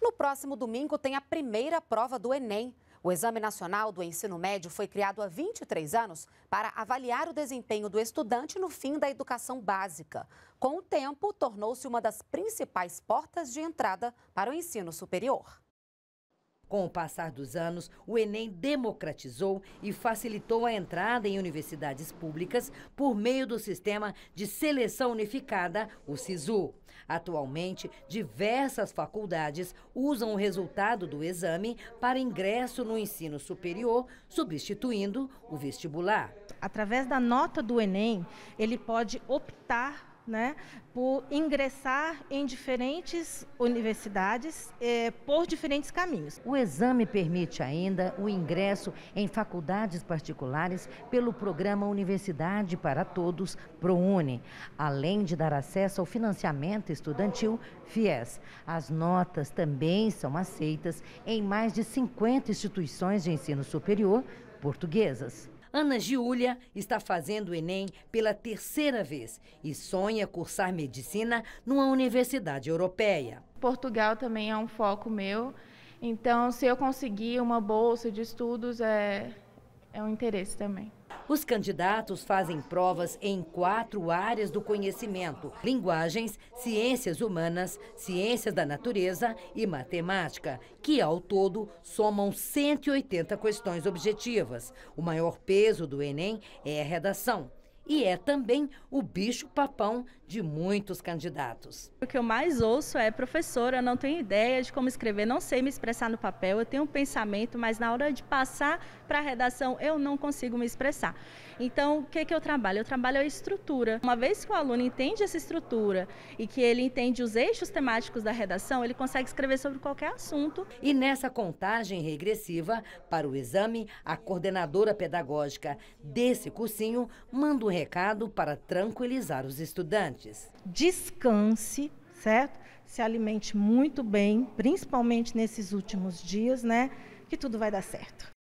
No próximo domingo tem a primeira prova do Enem. O Exame Nacional do Ensino Médio foi criado há 23 anos para avaliar o desempenho do estudante no fim da educação básica. Com o tempo, tornou-se uma das principais portas de entrada para o ensino superior. Com o passar dos anos, o Enem democratizou e facilitou a entrada em universidades públicas por meio do sistema de seleção unificada, o SISU. Atualmente, diversas faculdades usam o resultado do exame para ingresso no ensino superior, substituindo o vestibular. Através da nota do Enem, ele pode optar né, por ingressar em diferentes universidades eh, por diferentes caminhos. O exame permite ainda o ingresso em faculdades particulares pelo programa Universidade para Todos ProUni, além de dar acesso ao financiamento estudantil FIES. As notas também são aceitas em mais de 50 instituições de ensino superior portuguesas. Ana Giulia está fazendo o Enem pela terceira vez e sonha cursar medicina numa universidade europeia. Portugal também é um foco meu, então se eu conseguir uma bolsa de estudos é, é um interesse também. Os candidatos fazem provas em quatro áreas do conhecimento: linguagens, ciências humanas, ciências da natureza e matemática, que ao todo somam 180 questões objetivas. O maior peso do Enem é a redação e é também o bicho-papão de muitos candidatos. O que eu mais ouço é: professora, eu não tenho ideia de como escrever, não sei me expressar no papel, eu tenho um pensamento, mas na hora de passar para a redação eu não consigo me expressar. Então, o que, é que eu trabalho? Eu trabalho a estrutura. Uma vez que o aluno entende essa estrutura e que ele entende os eixos temáticos da redação, ele consegue escrever sobre qualquer assunto. E nessa contagem regressiva para o exame, a coordenadora pedagógica desse cursinho manda o recado para tranquilizar os estudantes. Descanse, certo? Se alimente muito bem, principalmente nesses últimos dias, né? Que tudo vai dar certo.